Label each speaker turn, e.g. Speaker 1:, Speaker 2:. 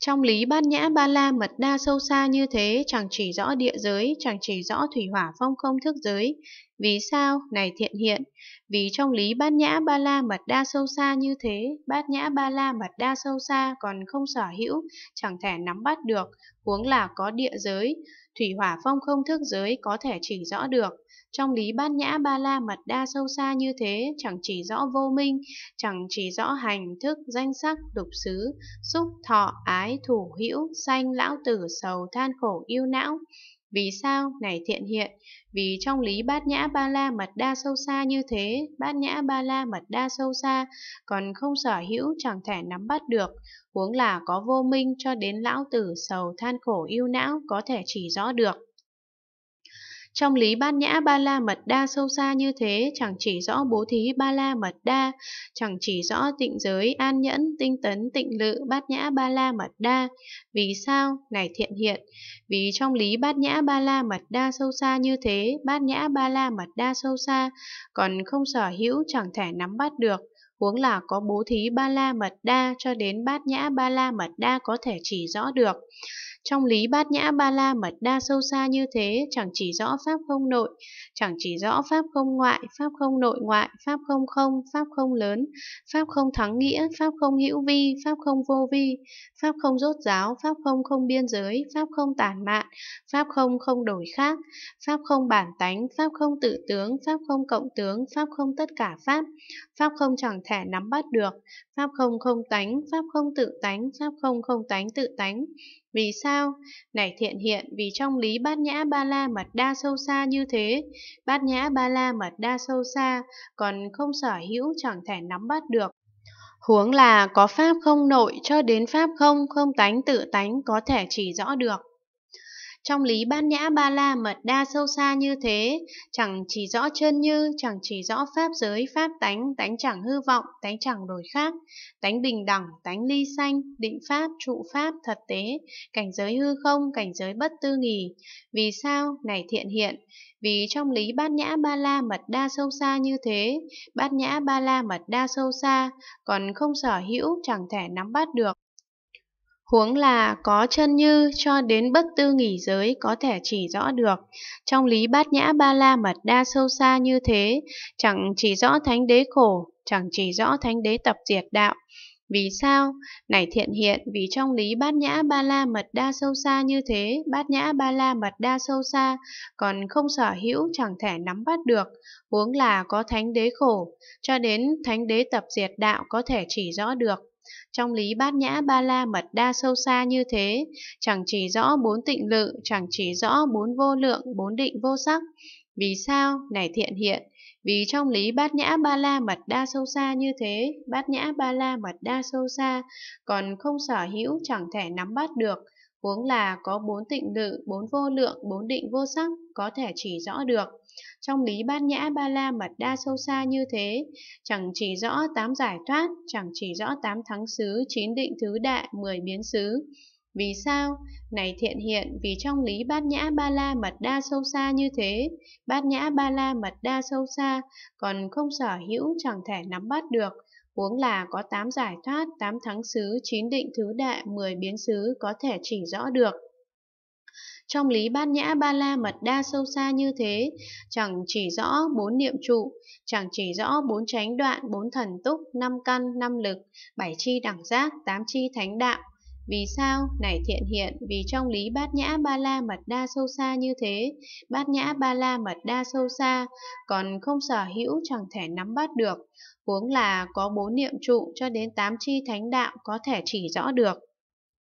Speaker 1: Trong lý ban nhã ba la mật đa sâu xa như thế, chẳng chỉ rõ địa giới, chẳng chỉ rõ thủy hỏa phong không thức giới, vì sao, này thiện hiện, vì trong lý bát nhã ba la mật đa sâu xa như thế, bát nhã ba la mật đa sâu xa còn không sở hữu, chẳng thể nắm bắt được, huống là có địa giới, thủy hỏa phong không thức giới có thể chỉ rõ được. Trong lý bát nhã ba la mật đa sâu xa như thế, chẳng chỉ rõ vô minh, chẳng chỉ rõ hành thức, danh sắc, lục xứ, xúc, thọ, ái, thủ hữu, sanh, lão tử, sầu, than khổ, yêu não. Vì sao? Này thiện hiện, vì trong lý bát nhã ba la mật đa sâu xa như thế, bát nhã ba la mật đa sâu xa, còn không sở hữu chẳng thể nắm bắt được, huống là có vô minh cho đến lão tử sầu than khổ yêu não có thể chỉ rõ được. Trong lý bát nhã ba la mật đa sâu xa như thế, chẳng chỉ rõ bố thí ba la mật đa, chẳng chỉ rõ tịnh giới, an nhẫn, tinh tấn, tịnh lự, bát nhã ba la mật đa. Vì sao? Này thiện hiện. Vì trong lý bát nhã ba la mật đa sâu xa như thế, bát nhã ba la mật đa sâu xa, còn không sở hữu chẳng thể nắm bắt được huống là có bố thí ba la mật đa cho đến bát nhã ba la mật đa có thể chỉ rõ được. Trong lý bát nhã ba la mật đa sâu xa như thế, chẳng chỉ rõ pháp không nội, chẳng chỉ rõ pháp không ngoại, pháp không nội ngoại, pháp không không, pháp không lớn, pháp không thắng nghĩa, pháp không hữu vi, pháp không vô vi, pháp không rốt giáo, pháp không không biên giới, pháp không tản mạn, pháp không không đổi khác, pháp không bản tánh, pháp không tự tướng, pháp không cộng tướng, pháp không tất cả pháp, pháp không chẳng thể nắm bắt được. Pháp không không tánh, pháp không tự tánh, pháp không không tánh tự tánh. Vì sao? Này thiện hiện, vì trong lý bát nhã ba la mật đa sâu xa như thế, bát nhã ba la mật đa sâu xa, còn không sở hữu chẳng thể nắm bắt được. Huống là có pháp không nội cho đến pháp không, không tánh tự tánh có thể chỉ rõ được. Trong lý ban nhã ba la mật đa sâu xa như thế, chẳng chỉ rõ chân như, chẳng chỉ rõ pháp giới, pháp tánh, tánh chẳng hư vọng, tánh chẳng đổi khác, tánh bình đẳng, tánh ly sanh, định pháp, trụ pháp, thật tế, cảnh giới hư không, cảnh giới bất tư nghì. Vì sao? Này thiện hiện, vì trong lý bát nhã ba la mật đa sâu xa như thế, bát nhã ba la mật đa sâu xa, còn không sở hữu chẳng thể nắm bắt được, Huống là có chân như cho đến bất tư nghỉ giới có thể chỉ rõ được. Trong lý bát nhã ba la mật đa sâu xa như thế, chẳng chỉ rõ thánh đế khổ, chẳng chỉ rõ thánh đế tập diệt đạo. Vì sao? Này thiện hiện, vì trong lý bát nhã ba la mật đa sâu xa như thế, bát nhã ba la mật đa sâu xa, còn không sở hữu chẳng thể nắm bắt được, huống là có thánh đế khổ, cho đến thánh đế tập diệt đạo có thể chỉ rõ được. Trong lý bát nhã ba la mật đa sâu xa như thế, chẳng chỉ rõ bốn tịnh lự, chẳng chỉ rõ bốn vô lượng, bốn định vô sắc. Vì sao? Này thiện hiện, vì trong lý bát nhã ba la mật đa sâu xa như thế, bát nhã ba la mật đa sâu xa, còn không sở hữu chẳng thể nắm bắt được, huống là có bốn tịnh lự, bốn vô lượng, bốn định vô sắc, có thể chỉ rõ được. Trong lý bát nhã ba la mật đa sâu xa như thế, chẳng chỉ rõ tám giải thoát, chẳng chỉ rõ tám thắng xứ, chín định thứ đại, mười biến xứ. Vì sao? Này thiện hiện, vì trong lý bát nhã ba la mật đa sâu xa như thế, bát nhã ba la mật đa sâu xa, còn không sở hữu chẳng thể nắm bắt được. Huống là có 8 giải thoát, 8 thắng xứ, 9 định thứ đại, 10 biến xứ có thể chỉ rõ được. Trong lý bát nhã ba la mật đa sâu xa như thế, chẳng chỉ rõ bốn niệm trụ, chẳng chỉ rõ bốn chánh đoạn, bốn thần túc, năm căn, năm lực, bảy chi đẳng giác, tám chi thánh đạo. Vì sao? Này thiện hiện, vì trong lý bát nhã ba la mật đa sâu xa như thế, bát nhã ba la mật đa sâu xa, còn không sở hữu chẳng thể nắm bắt được, huống là có bốn niệm trụ cho đến tám chi thánh đạo có thể chỉ rõ được.